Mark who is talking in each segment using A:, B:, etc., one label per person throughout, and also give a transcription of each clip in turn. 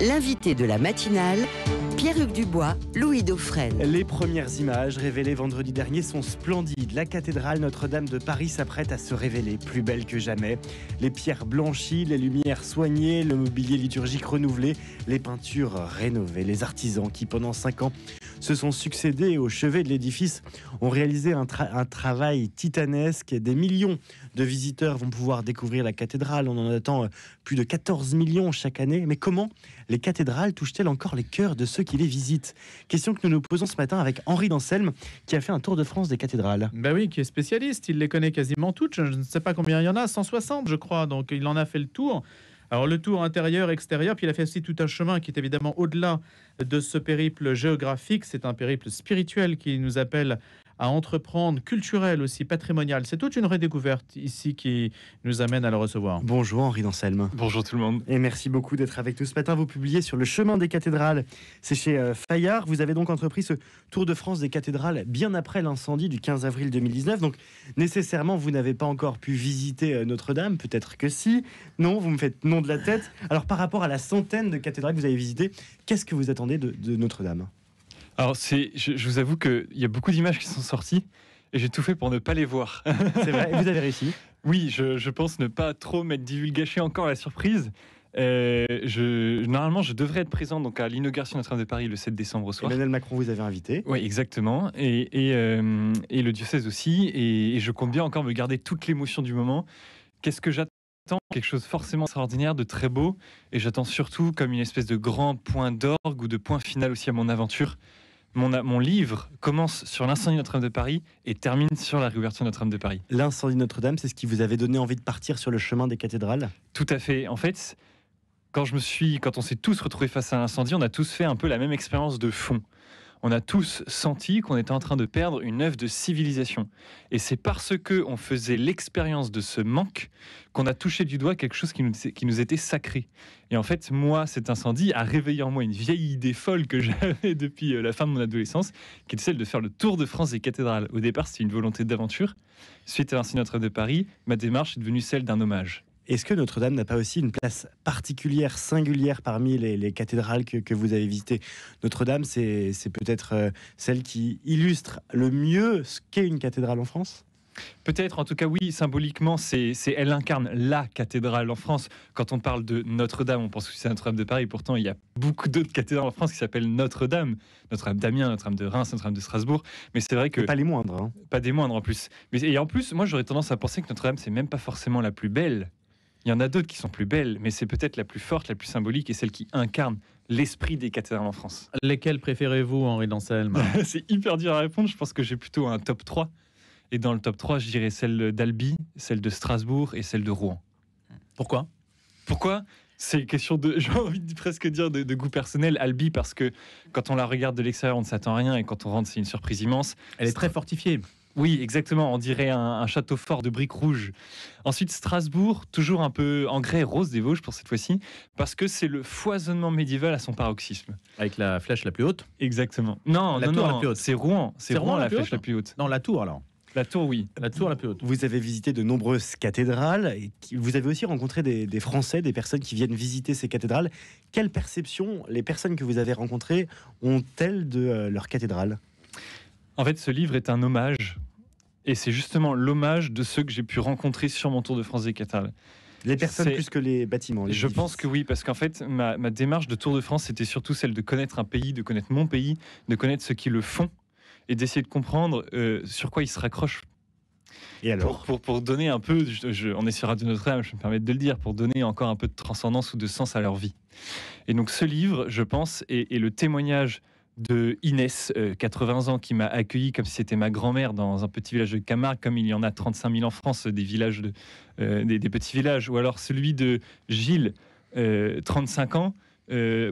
A: l'invité de la matinale, Pierre-Hugues Dubois, Louis Dauphren. Les premières images révélées vendredi dernier sont splendides. La cathédrale Notre-Dame de Paris s'apprête à se révéler plus belle que jamais. Les pierres blanchies, les lumières soignées, le mobilier liturgique renouvelé, les peintures rénovées, les artisans qui pendant cinq ans se sont succédés au chevet de l'édifice ont réalisé un, travail titanesque. Des millions de visiteurs vont pouvoir découvrir la cathédrale. On en attend euh, plus de 14 millions chaque année. Mais comment les cathédrales touchent-elles encore les cœurs de ceux qui les visitent Question que nous nous posons ce matin avec Henri Danselme, qui a fait un tour de France des cathédrales.
B: Ben oui, qui est spécialiste. Il les connaît quasiment toutes. Je ne sais pas combien il y en a, 160 je crois. Donc il en a fait le tour. Alors le tour intérieur, extérieur, puis il a fait aussi tout un chemin qui est évidemment au-delà de ce périple géographique. C'est un périple spirituel qui nous appelle à entreprendre, culturelle aussi, patrimoniale. C'est toute une redécouverte ici qui nous amène à le recevoir. Bonjour Henri Danselme. Bonjour tout le monde. Et merci beaucoup d'être avec nous ce matin.
A: Vous publiez sur le chemin des cathédrales. C'est chez euh, Fayard. Vous avez donc entrepris ce tour de France des cathédrales bien après l'incendie du 15 avril 2019. Donc nécessairement, vous n'avez pas encore pu visiter euh, Notre-Dame. Peut-être que si. Non, vous me faites nom de la tête. Alors par rapport à la centaine de cathédrales que vous avez visitées, qu'est-ce que vous attendez de, de Notre-Dame
C: alors, c'est, je, vous avoue qu'il y a beaucoup d'images qui sont sorties et j'ai tout fait pour ne pas les voir. C'est vrai, vous avez réussi Oui, je, pense ne pas trop m'être divulgaché encore la surprise. Euh, je, normalement, je devrais être présent donc à l'inauguration de Notre-Dame de Paris le 7 décembre au soir. Emmanuel Macron vous avez invité. Oui, exactement. Et, euh, le diocèse aussi. et je compte bien encore me garder toute l'émotion du moment. Qu'est-ce que j'attends quelque chose forcément extraordinaire, de très beau, et j'attends surtout comme une espèce de grand point d'orgue ou de point final aussi à mon aventure. Mon, livre commence sur l'incendie de Notre-Dame de Paris et termine sur la réouverture Notre-Dame de Paris. L'incendie Notre-Dame, c'est ce qui vous avait donné envie de partir sur le chemin des cathédrales Tout à fait. En fait, quand je me suis, quand on s'est tous retrouvés face à un incendie, on a tous fait un peu la même expérience de fond on a tous senti qu'on était en train de perdre une œuvre de civilisation. Et c'est parce que on faisait l'expérience de ce manque qu'on a touché du doigt quelque chose qui nous, était sacré. Et en fait, moi, cet incendie a réveillé en moi une vieille idée folle que j'avais depuis euh, la fin de mon adolescence, qui était celle de faire le tour de France des cathédrales. Au départ, c'était une volonté d'aventure. Suite à l'incendie de Paris, ma démarche est devenue celle d'un hommage.
A: Est-ce que Notre-Dame n'a pas aussi une place particulière, singulière parmi les, cathédrales que, vous avez visitées Notre-Dame, c'est peut-être euh, celle qui illustre le mieux ce qu'est une cathédrale en France
C: Peut-être, en tout cas oui, symboliquement, c'est, elle incarne la cathédrale en France. Quand on parle de Notre-Dame, on pense que c'est Notre-Dame de Paris, pourtant il y a beaucoup d'autres cathédrales en France qui s'appellent Notre-Dame. Notre-Dame d'Amiens, Notre-Dame de Reims, Notre-Dame de Strasbourg. Mais c'est vrai que... pas les moindres. Hein. Pas des moindres en plus. Mais, et en plus, moi j'aurais tendance à penser que Notre-Dame, c'est même pas forcément la plus belle il y en a d'autres qui sont plus belles, mais c'est peut-être la plus forte, la plus symbolique et celle qui incarne l'esprit des cathédrales en France. Lesquelles préférez-vous, Henri Danselme C'est hyper dur à répondre. Je pense que j'ai plutôt un top 3. Et dans le top 3, je dirais celle d'Albi, celle de Strasbourg et celle de Rouen. Pourquoi Pourquoi c'est une question de, j'ai envie de presque dire de, goût personnel, Albi, parce que quand on la regarde de l'extérieur, on ne s'attend à rien, et quand on rentre, c'est une surprise immense. Elle est très fortifiée. Oui, exactement. On dirait un, château fort de briques rouges. Ensuite, Strasbourg, toujours un peu en grès rose des Vosges pour cette fois-ci, parce que c'est le foisonnement médiéval à son paroxysme. Avec la flèche la plus haute Exactement. Non, la non, non, la plus haute. C'est Rouen. C'est Rouen, la, flèche la plus haute. Non, la tour alors. La tour, oui. La tour la plus haute. Vous avez visité de nombreuses
A: cathédrales. Et vous avez aussi rencontré des, des, Français, des personnes qui viennent visiter ces cathédrales. Quelle perception les personnes que vous avez rencontrées ont-elles de euh, leur cathédrale
C: en fait, ce livre est un hommage. Et c'est justement l'hommage de ceux que j'ai pu rencontrer sur mon Tour de France des Catales. Les personnes plus
A: que les bâtiments. je pense
C: que oui, parce qu'en fait, ma, démarche de Tour de France, c'était surtout celle de connaître un pays, de connaître mon pays, de connaître ceux qui le font, et d'essayer de comprendre euh, sur quoi ils se raccrochent. Et alors pour, donner un peu, je, on est sur Notre-Dame, je me permets de le dire, pour donner encore un peu de transcendance ou de sens à leur vie. Et donc ce livre, je pense, est le témoignage de Inès, 80 euh, ans, qui m'a accueilli comme si c'était ma grand-mère dans un petit village de Camargue, comme il y en a 35 000 en France, des villages, de, euh, des, petits villages, ou alors celui de Gilles, 35 euh, ans.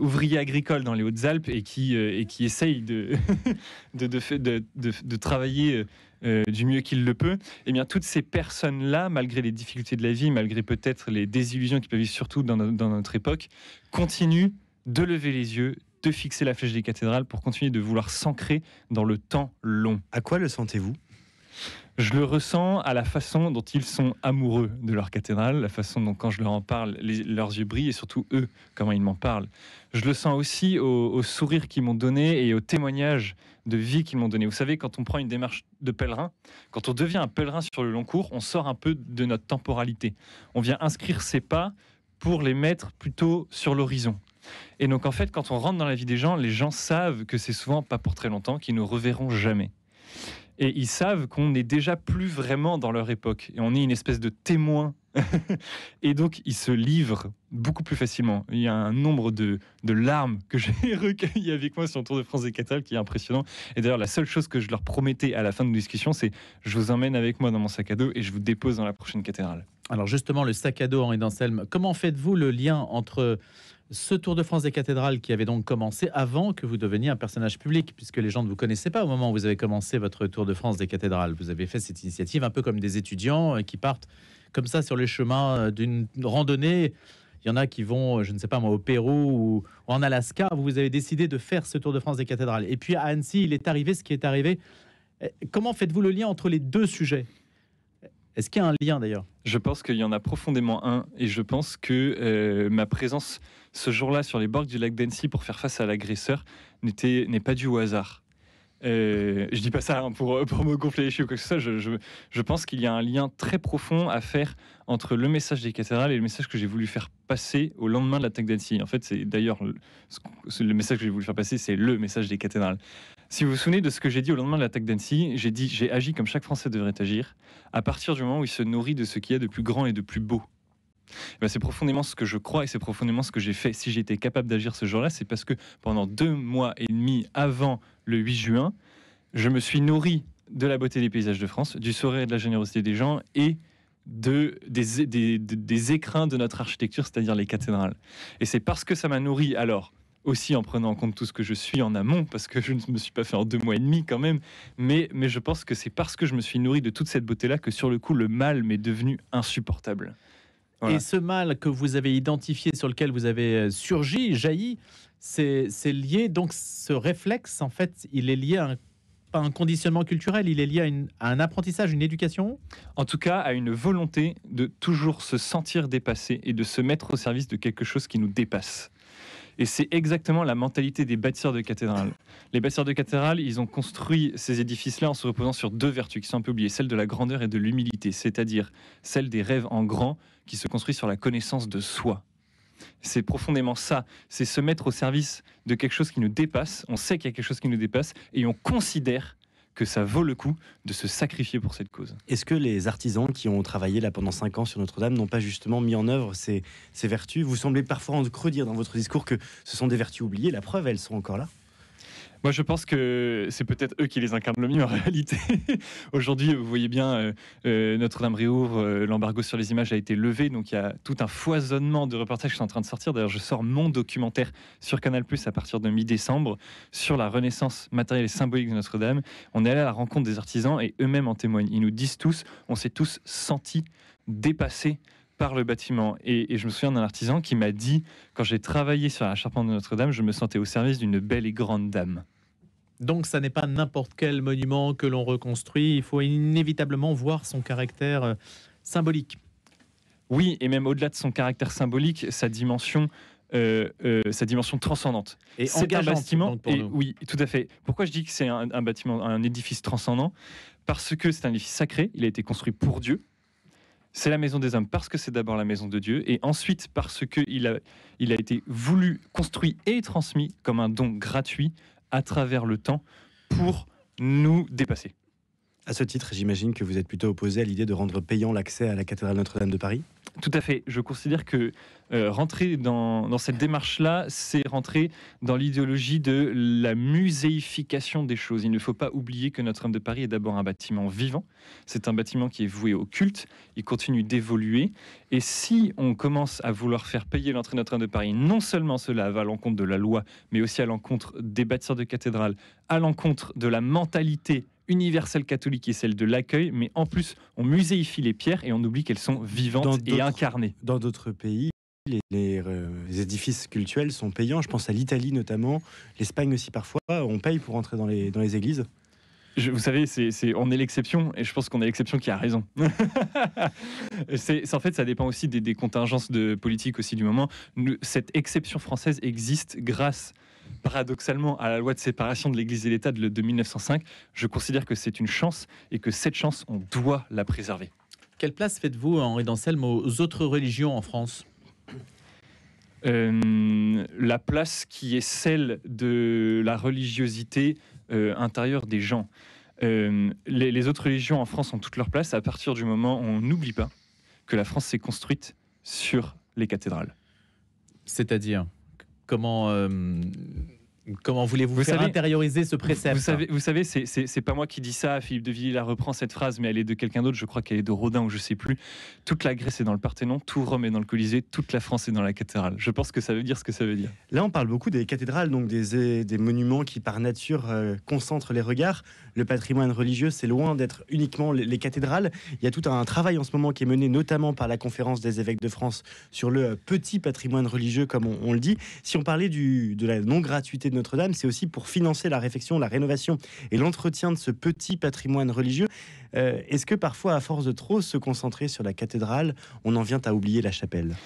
C: ouvrier agricole dans les Hautes-Alpes et qui, et qui essaye de, de, de, de travailler du mieux qu'il le peut, Et eh bien, toutes ces personnes-là, malgré les difficultés de la vie, malgré peut-être les désillusions qui peuvent vivre surtout dans, dans, notre époque, continuent de lever les yeux, de fixer la flèche des cathédrales pour continuer de vouloir s'ancrer dans le temps long. À quoi le sentez-vous je le ressens à la façon dont ils sont amoureux de leur cathédrale, la façon dont quand je leur en parle, leurs yeux brillent et surtout eux, comment ils m'en parlent. Je le sens aussi aux, aux sourires qu'ils m'ont donnés et aux témoignages de vie qu'ils m'ont donnés. Vous savez, quand on prend une démarche de pèlerin, quand on devient un pèlerin sur le long cours, on sort un peu de notre temporalité. On vient inscrire ses pas pour les mettre plutôt sur l'horizon. Et donc, en fait, quand on rentre dans la vie des gens, les gens savent que c'est souvent pas pour très longtemps, qu'ils ne reverront jamais. Et ils savent qu'on n'est déjà plus vraiment dans leur époque. Et on est une espèce de témoin. et donc, ils se livrent beaucoup plus facilement. Il y a un nombre de, de larmes que j'ai recueillies avec moi sur le Tour de France des cathédrales qui est impressionnant. Et d'ailleurs, la seule chose que je leur promettais à la fin de nos discussions, c'est je vous emmène avec moi dans mon sac à dos et je vous dépose dans la prochaine cathédrale. Alors justement, le sac à dos, Henri Danselme, comment faites-vous le lien entre ce Tour de France
B: des cathédrales qui avait donc commencé avant que vous deveniez un personnage public, puisque les gens ne vous connaissaient pas au moment où vous avez commencé votre Tour de France des cathédrales. Vous avez fait cette initiative un peu comme des étudiants euh, qui partent comme ça sur le chemin euh, d'une randonnée. Il y en a qui vont, euh, je ne sais pas moi, au Pérou ou, en Alaska. Vous avez décidé de faire ce Tour de France des cathédrales. Et puis à Annecy, il est arrivé ce qui est arrivé. Comment faites-vous le lien entre les deux sujets Est-ce qu'il y a un lien d'ailleurs
C: Je pense qu'il y en a profondément un. Et je pense que ma présence ce jour-là sur les bords du lac d'Annecy pour faire face à l'agresseur n'est pas dû au hasard. Euh, je dis pas ça hein, pour, euh, pour me gonfler les cheveux ou quoi que ce soit. Je, je, pense qu'il y a un lien très profond à faire entre le message des cathédrales et le message que j'ai voulu faire passer au lendemain de l'attaque d'Annecy. En fait, c'est d'ailleurs le, le, message que j'ai voulu faire passer, c'est le message des cathédrales. Si vous vous souvenez de ce que j'ai dit au lendemain de l'attaque d'Annecy, j'ai dit j'ai agi comme chaque Français devrait agir à partir du moment où il se nourrit de ce qu'il y a de plus grand et de plus beau. Eh ben, c'est profondément ce que je crois et c'est profondément ce que j'ai fait. Si j'étais capable d'agir ce jour-là, c'est parce que pendant deux mois et demi avant le 8 juin, je me suis nourri de la beauté des paysages de France, du sourire et de la générosité des gens et des, écrins de notre architecture, c'est-à-dire les cathédrales. Et c'est parce que ça m'a nourri alors aussi en prenant en compte tout ce que je suis en amont, parce que je ne me suis pas fait en deux mois et demi quand même, mais je pense que c'est parce que je me suis nourri de toute cette beauté-là que sur le coup, le mal m'est devenu insupportable. Et ce mal que vous avez identifié, sur lequel vous avez euh, surgi,
B: jailli, c'est lié, donc ce réflexe, en fait, il est lié à un
C: conditionnement culturel, il est lié à, un apprentissage, une éducation En tout cas, à une volonté de toujours se sentir dépassé et de se mettre au service de quelque chose qui nous dépasse. Et c'est exactement la mentalité des bâtisseurs de cathédrales. Les bâtisseurs de cathédrales, ils ont construit ces édifices-là en se reposant sur deux vertus qui sont un peu oubliées, celle de la grandeur et de l'humilité, c'est-à-dire celle des rêves en grand qui se construit sur la connaissance de soi. C'est profondément ça, c'est se mettre au service de quelque chose qui nous dépasse, on sait qu'il y a quelque chose qui nous dépasse, et on considère que ça vaut le coup de se sacrifier pour cette cause. Est-ce que les artisans qui ont travaillé là pendant cinq
A: ans sur Notre-Dame n'ont pas justement mis en œuvre ces, vertus Vous semblez parfois en creux dans votre discours que ce sont des vertus oubliées. La preuve, elles sont encore là.
C: Moi, je pense que c'est peut-être eux qui les incarnent le mieux en réalité. Aujourd'hui, vous voyez bien, euh, euh, Notre-Dame réouvre, euh, l'embargo sur les images a été levé, donc il y a tout un foisonnement de reportages qui sont en train de sortir. D'ailleurs, je sors mon documentaire sur Canal Plus à partir de mi-décembre sur la renaissance matérielle et symbolique de Notre-Dame. On est allé à la rencontre des artisans et eux-mêmes en témoignent. Ils nous disent tous, on s'est tous sentis dépassés par le bâtiment. et je me souviens d'un artisan qui m'a dit, quand j'ai travaillé sur la charpente de Notre-Dame, je me sentais au service d'une belle et grande dame. Donc ça n'est pas n'importe quel monument que l'on reconstruit, il faut inévitablement voir son caractère euh, symbolique. Oui, et même au-delà de son caractère symbolique, sa dimension euh, euh, sa dimension transcendante. Et c'est un bâtiment. et, Oui, tout à fait. Pourquoi je dis que c'est un, bâtiment, un édifice transcendant Parce que c'est un édifice sacré. Il a été construit pour Dieu. C'est la maison des hommes parce que c'est d'abord la maison de Dieu, et ensuite parce que il a, il a été voulu, construit et transmis comme un don gratuit à travers le temps pour nous dépasser.
A: À ce titre, j'imagine que vous êtes plutôt opposé à l'idée de rendre payant l'accès à la cathédrale Notre-Dame
C: de Paris tout à fait. Je considère que euh, rentrer dans, cette démarche-là, c'est rentrer dans l'idéologie de la muséification des choses. Il ne faut pas oublier que Notre-Dame de Paris est d'abord un bâtiment vivant. C'est un bâtiment qui est voué au culte. Il continue d'évoluer. Et si on commence à vouloir faire payer l'entrée de Notre-Dame de Paris, non seulement cela va à l'encontre de la loi, mais aussi à l'encontre des bâtisseurs de cathédrales, à l'encontre de la mentalité universelle catholique est celle de l'accueil, mais en plus, on muséifie les pierres et on oublie qu'elles sont vivantes et incarnées. Dans d'autres pays, euh, les, édifices cultuels sont payants.
A: Je pense à l'Italie notamment, l'Espagne aussi parfois. On paye pour entrer dans les, dans les églises.
C: Je, vous savez, c'est, on est l'exception, et je pense qu'on est l'exception qui a raison. c'est, en fait, ça dépend aussi des, contingences de politique aussi du moment. cette exception française existe grâce paradoxalement à la loi de séparation de l'Église et de l'État de 1905, je considère que c'est une chance et que cette chance, on doit la préserver. Quelle place faites-vous, euh, Henri Danselme, aux autres religions en France euh, la place qui est celle de la religiosité euh, intérieure des gens. les, les, autres religions en France ont toute leur place à partir du moment où on n'oublie pas que la France s'est construite sur les cathédrales. C'est-à-dire comment euh, Comment voulez-vous vous faire intérioriser ce précepte Vous savez, vous savez c'est, pas moi qui dis ça. Philippe de Villiers la reprend cette phrase, mais elle est de quelqu'un d'autre. Je crois qu'elle est de Rodin ou je sais plus. Toute la Grèce est dans le Parthénon, tout Rome est dans le Colisée, toute la France est dans la cathédrale. Je pense que ça veut dire ce que ça veut dire. Là, on
A: parle beaucoup des cathédrales, donc des, des monuments qui, par nature, euh, concentrent les regards. Le patrimoine religieux, c'est loin d'être uniquement les, cathédrales. Il y a tout un travail en ce moment qui est mené, notamment par la conférence des évêques de France sur le euh, petit patrimoine religieux, comme on, le dit. Si on parlait du, de la non gratuité de notre-Dame, c'est aussi pour financer la réfection, la rénovation et l'entretien de ce petit patrimoine religieux. Euh, est-ce que parfois, à force de trop se concentrer sur la cathédrale, on en vient à oublier la chapelle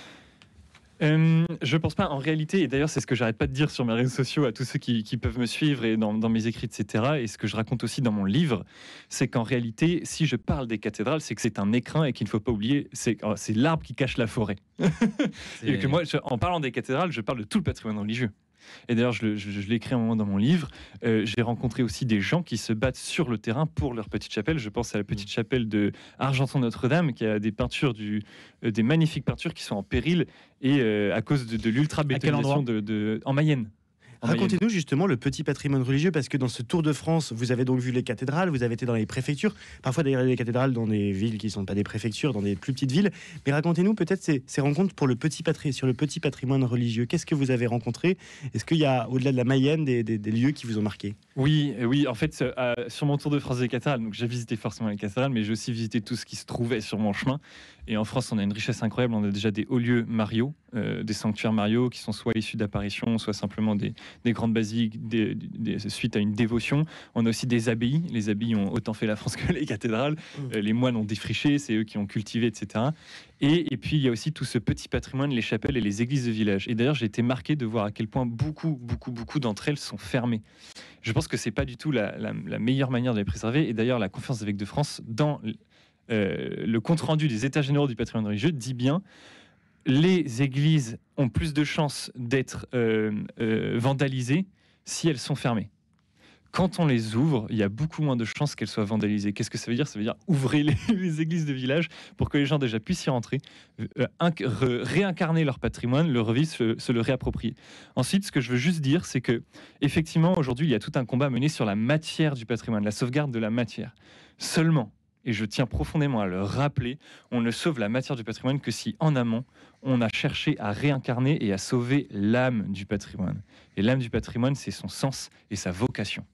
C: euh, je pense pas. En réalité, et d'ailleurs, c'est ce que j'arrête pas de dire sur mes réseaux sociaux à tous ceux qui, peuvent me suivre et dans, mes écrits, etc. Et ce que je raconte aussi dans mon livre, c'est qu'en réalité, si je parle des cathédrales, c'est que c'est un écrin et qu'il ne faut pas oublier, c'est oh, l'arbre qui cache la forêt. et que moi, en parlant des cathédrales, je parle de tout le patrimoine religieux. Et d'ailleurs, je, je, écrit un moment dans mon livre. Euh, j'ai rencontré aussi des gens qui se battent sur le terrain pour leur petite chapelle. Je pense à la petite mm. chapelle de Argenton Notre-Dame, qui a des peintures du, euh, des magnifiques peintures qui sont en péril et euh, à cause de, l'ultra bétonisation en Mayenne. Ah, racontez-nous justement le petit patrimoine religieux, parce que dans ce tour de France, vous avez donc vu les cathédrales,
A: vous avez été dans les préfectures, parfois d'ailleurs les cathédrales dans des villes qui ne sont pas des préfectures, dans des plus petites villes. Mais racontez-nous peut-être ces, rencontres pour le petit sur le petit patrimoine religieux. Qu'est-ce que vous avez rencontré Est-ce qu'il y a, au-delà de la Mayenne, des, lieux qui vous ont marqué
C: Oui, euh, oui. En fait, euh, sur mon tour de France des cathédrales, donc j'ai visité forcément les cathédrales, mais j'ai aussi visité tout ce qui se trouvait sur mon chemin. Et en France, on a une richesse incroyable. On a déjà des hauts lieux mariaux, euh, des sanctuaires Mario qui sont soit issus d'apparitions, soit simplement des, des grandes basiques, suite à une dévotion. On a aussi des abbayes. Les abbayes ont autant fait la France que les cathédrales. Mm. Euh, les moines ont défriché, c'est eux qui ont cultivé, etc. Et, puis il y a aussi tout ce petit patrimoine, les chapelles et les églises de village. Et d'ailleurs, j'ai été marqué de voir à quel point beaucoup, beaucoup, beaucoup d'entre elles sont fermées. Je pense que c'est pas du tout la, meilleure manière de les préserver. Et d'ailleurs, la conférence avec de France, dans euh, le compte rendu des États généraux du patrimoine religieux, dit bien les églises ont plus de chances d'être euh, euh, vandalisées si elles sont fermées quand on les ouvre, il y a beaucoup moins de chances qu'elles soient vandalisées. Qu'est-ce que ça veut dire Ça veut dire ouvrir les, églises de village pour que les gens déjà puissent y rentrer, euh, réincarner leur patrimoine, le revivre, se, se, le réapproprier. Ensuite, ce que je veux juste dire, c'est que effectivement, aujourd'hui, il y a tout un combat mené sur la matière du patrimoine, la sauvegarde de la matière. Seulement, et je tiens profondément à le rappeler, on ne sauve la matière du patrimoine que si, en amont, on a cherché à réincarner et à sauver l'âme du patrimoine. Et l'âme du patrimoine, c'est son sens et sa vocation.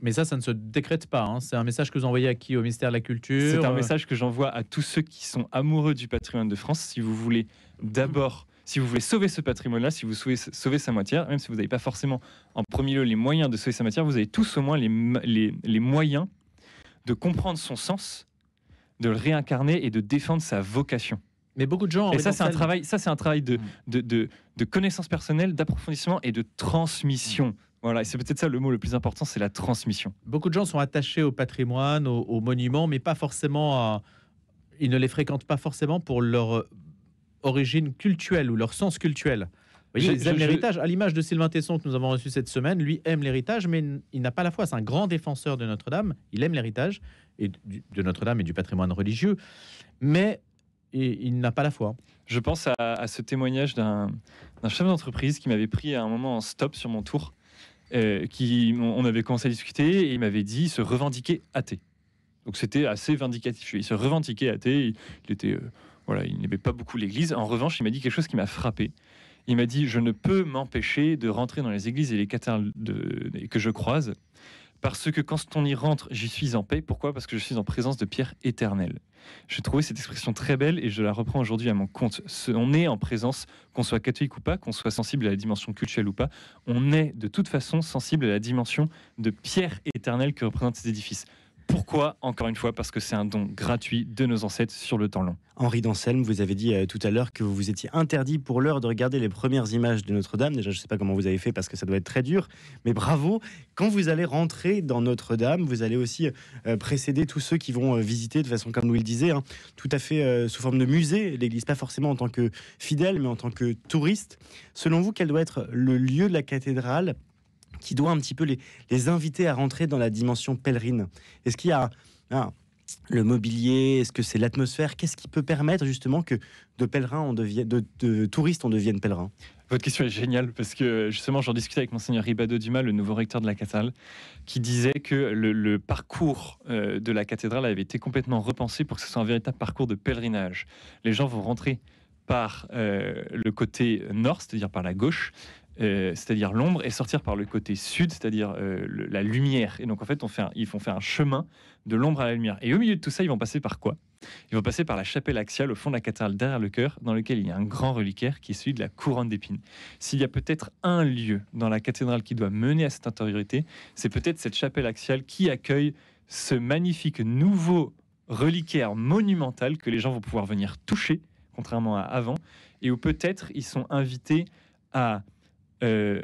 C: Mais ça, ça ne se décrète pas. Hein. C'est un message que vous envoyez à qui Au ministère de la Culture C'est un euh. message que j'envoie à tous ceux qui sont amoureux du patrimoine de France. Si vous voulez d'abord, si vous voulez sauver ce patrimoine-là, si vous souhaitez sauver sa matière, même si vous n'avez pas forcément en premier lieu les moyens de sauver sa matière, vous avez tous au moins les, les, les moyens de comprendre son sens de le réincarner et de défendre sa vocation. Mais beaucoup de gens. Et ça, c'est un travail. Ça, c'est un travail mm. de, de, de, connaissance personnelle, d'approfondissement et de transmission. Mm. Voilà, et c'est peut-être ça le mot le plus important, c'est la transmission. Beaucoup de gens sont attachés au
B: patrimoine, aux, monuments, mais pas forcément. Ils ne les fréquentent pas forcément pour leur euh, origine culturelle ou leur sens culturel voyez, l'héritage. À l'image de Sylvain Tesson que nous avons reçu cette semaine, lui aime l'héritage, mais il n'a pas la foi. C'est un grand défenseur de Notre-Dame. Il aime
C: l'héritage et de Notre-Dame et du patrimoine religieux, mais il n'a pas la foi. Je pense à, ce témoignage d'un chef d'entreprise qui m'avait pris à un moment en stop sur mon tour. Euh, qui, on avait commencé à discuter et il m'avait dit se revendiquer athée. Donc c'était assez vindicatif. Il se revendiquait athée. Il, était, euh, voilà, il n'aimait pas beaucoup l'Église. En revanche, il m'a dit quelque chose qui m'a frappé. Il m'a dit, je ne peux m'empêcher de rentrer dans les églises et les cathédrales que je croise, parce que quand on y rentre, j'y suis en paix. Pourquoi Parce que je suis en présence de pierre éternelle. » J'ai trouvé cette expression très belle et je la reprends aujourd'hui à mon compte. on est en présence, qu'on soit catholique ou pas, qu'on soit sensible à la dimension culturelle ou pas, on est de toute façon sensible à la dimension de pierre éternelle que représentent ces édifices. Pourquoi Encore une fois, parce que c'est un don gratuit de nos ancêtres sur le temps long. Henri d'Anselme, vous avez
A: dit euh, tout à l'heure que vous vous étiez interdit pour l'heure de regarder les premières images de Notre-Dame. Déjà, je ne sais pas comment vous avez fait parce que ça doit être très dur, mais bravo. Quand vous allez rentrer dans Notre-Dame, vous allez aussi euh, précéder tous ceux qui vont euh, visiter de façon, comme Louis le disait, hein, tout à fait sous forme de musée l'église, pas forcément en tant que fidèle, mais en tant que touriste. Selon vous, quel doit être le lieu de la cathédrale qui doit un petit peu les, inviter à rentrer dans la dimension pèlerine Est-ce qu'il y a ah, le mobilier Est-ce que c'est l'atmosphère Qu'est-ce qui peut permettre justement que de pèlerins on devienne, de, touristes on devienne pèlerins
C: votre question est géniale parce que justement, j'en discutais avec Monseigneur Ribado Dumas, le nouveau recteur de la cathédrale, qui disait que le, parcours euh, de la cathédrale avait été complètement repensé pour que ce soit un véritable parcours de pèlerinage. Les gens vont rentrer par euh, le côté nord, c'est-à-dire par la gauche, euh, c'est-à-dire l'ombre, et sortir par le côté sud, c'est-à-dire euh, la lumière. Et donc en fait, on ils font faire un chemin de l'ombre à la lumière. Et au milieu de tout ça, ils vont passer par quoi Ils vont passer par la chapelle axiale au fond de la cathédrale derrière le cœur, dans lequel il y a un grand reliquaire qui est celui de la couronne d'épines. S'il y a peut-être un lieu dans la cathédrale qui doit mener à cette intériorité, c'est peut-être cette chapelle axiale qui accueille ce magnifique nouveau reliquaire monumental que les gens vont pouvoir venir toucher, contrairement à avant, et où peut-être ils sont invités à euh,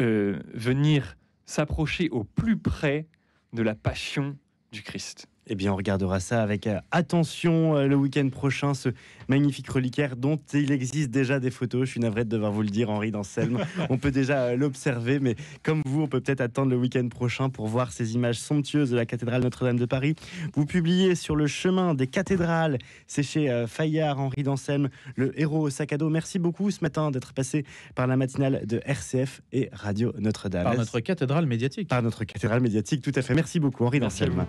C: euh, venir s'approcher au plus près de la passion du Christ. Eh bien, on regardera ça avec euh,
A: attention euh, le week-end prochain, ce magnifique reliquaire dont il existe déjà des photos. Je suis navré de devoir vous le dire, Henri d'Anselme. on peut déjà euh, l'observer, mais comme vous, on peut peut-être attendre le week-end prochain pour voir ces images somptueuses de la cathédrale Notre-Dame de Paris. Vous publiez sur le chemin des cathédrales, c'est chez Fayard, Henri d'Anselme, le héros au sac à dos. Merci beaucoup ce matin d'être passé par la matinale de RCF et Radio Notre-Dame. Par notre
B: cathédrale médiatique.
A: Par notre cathédrale médiatique, tout à fait. Merci beaucoup, Henri d'Anselme.